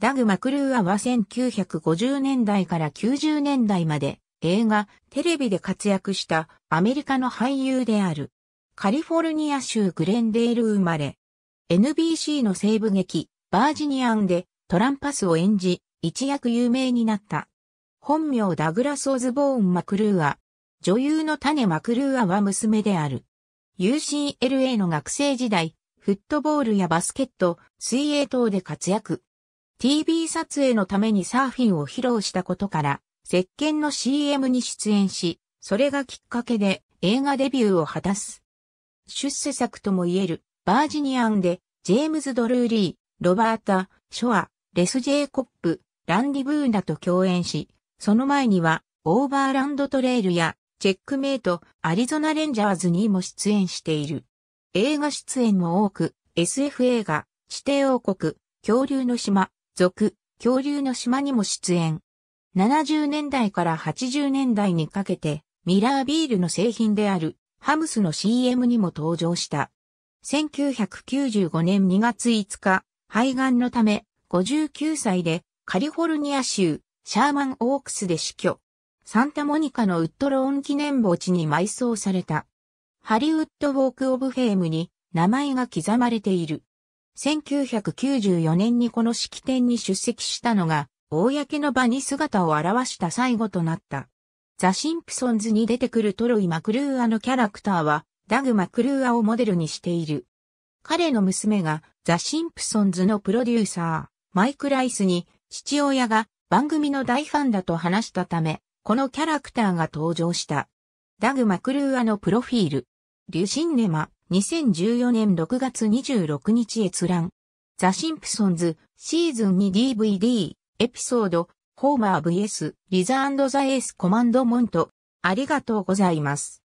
ダグ・マクルーアは1950年代から90年代まで映画、テレビで活躍したアメリカの俳優である。カリフォルニア州グレンデール生まれ。NBC の西部劇、バージニアンでトランパスを演じ、一躍有名になった。本名ダグラス・オズボーン・マクルーア。女優の種マクルーアは娘である。UCLA の学生時代、フットボールやバスケット、水泳等で活躍。TV 撮影のためにサーフィンを披露したことから、石鹸の CM に出演し、それがきっかけで映画デビューを果たす。出世作とも言える、バージニアンで、ジェームズ・ドルーリー、ロバータ、ショア、レス・ジェイコップ、ランディ・ブーナと共演し、その前には、オーバーランドトレイルや、チェックメイト、アリゾナ・レンジャーズにも出演している。映画出演も多く、SF 映画、指定王国、恐竜の島、続、恐竜の島にも出演。70年代から80年代にかけて、ミラービールの製品である、ハムスの CM にも登場した。1995年2月5日、肺がんのため、59歳で、カリフォルニア州、シャーマンオークスで死去。サンタモニカのウッドローン記念墓地に埋葬された。ハリウッドウォークオブフェームに名前が刻まれている。1994年にこの式典に出席したのが、公の場に姿を現した最後となった。ザ・シンプソンズに出てくるトロイ・マクルーアのキャラクターは、ダグ・マクルーアをモデルにしている。彼の娘がザ・シンプソンズのプロデューサー、マイク・ライスに、父親が番組の大ファンだと話したため、このキャラクターが登場した。ダグ・マクルーアのプロフィール。リュシンネマ。2014年6月26日閲覧。ザ・シンプソンズ、シーズン 2DVD、エピソード、ホーマー VS、リザザ・エース・コマンド・モント。ありがとうございます。